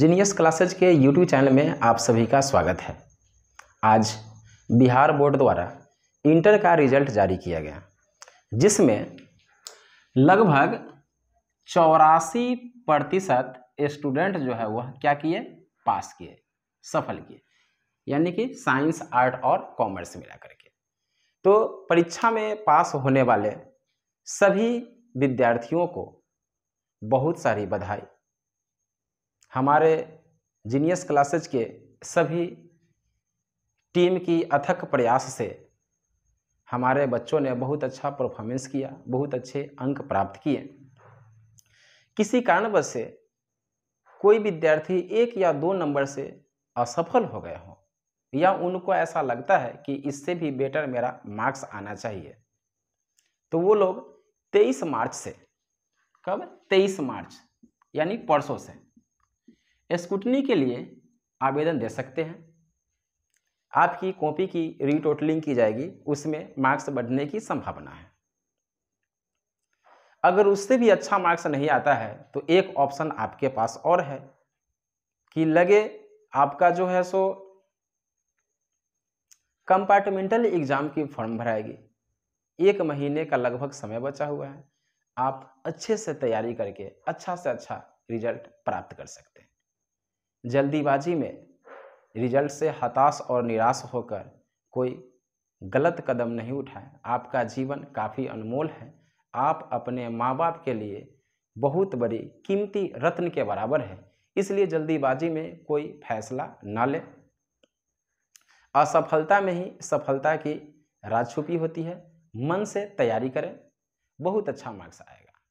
genius classes के YouTube channel में आप सभी का स्वागत है आज बिहार बोर्ड द्वारा इंटर का रिजल्ट जारी किया गया जिसमें लगभग चौरासी प्रतिशत स्टूडेंट जो है वह क्या किए पास किए सफल किए यानी कि साइंस आर्ट और कॉमर्स मिला करके तो परीक्षा में पास होने वाले सभी विद्यार्थियों को बहुत सारी बधाई हमारे जीनियस क्लासेज के सभी टीम की अथक प्रयास से हमारे बच्चों ने बहुत अच्छा परफॉर्मेंस किया बहुत अच्छे अंक प्राप्त किए किसी कारणवश से कोई विद्यार्थी एक या दो नंबर से असफल हो गए हों या उनको ऐसा लगता है कि इससे भी बेटर मेरा मार्क्स आना चाहिए तो वो लोग 23 मार्च से कब 23 मार्च यानी परसों से स्कूटनी के लिए आवेदन दे सकते हैं आपकी कॉपी की रीटोटलिंग की जाएगी उसमें मार्क्स बढ़ने की संभावना है अगर उससे भी अच्छा मार्क्स नहीं आता है तो एक ऑप्शन आपके पास और है कि लगे आपका जो है सो कंपार्टमेंटल एग्जाम की फॉर्म भराएगी एक महीने का लगभग समय बचा हुआ है आप अच्छे से तैयारी करके अच्छा से अच्छा रिजल्ट प्राप्त कर सकते हैं जल्दीबाजी में रिजल्ट से हताश और निराश होकर कोई गलत कदम नहीं उठाएं आपका जीवन काफ़ी अनमोल है आप अपने माँ बाप के लिए बहुत बड़ी कीमती रत्न के बराबर है इसलिए जल्दीबाजी में कोई फैसला ना लें असफलता में ही सफलता की राज छुपी होती है मन से तैयारी करें बहुत अच्छा मार्क्स आएगा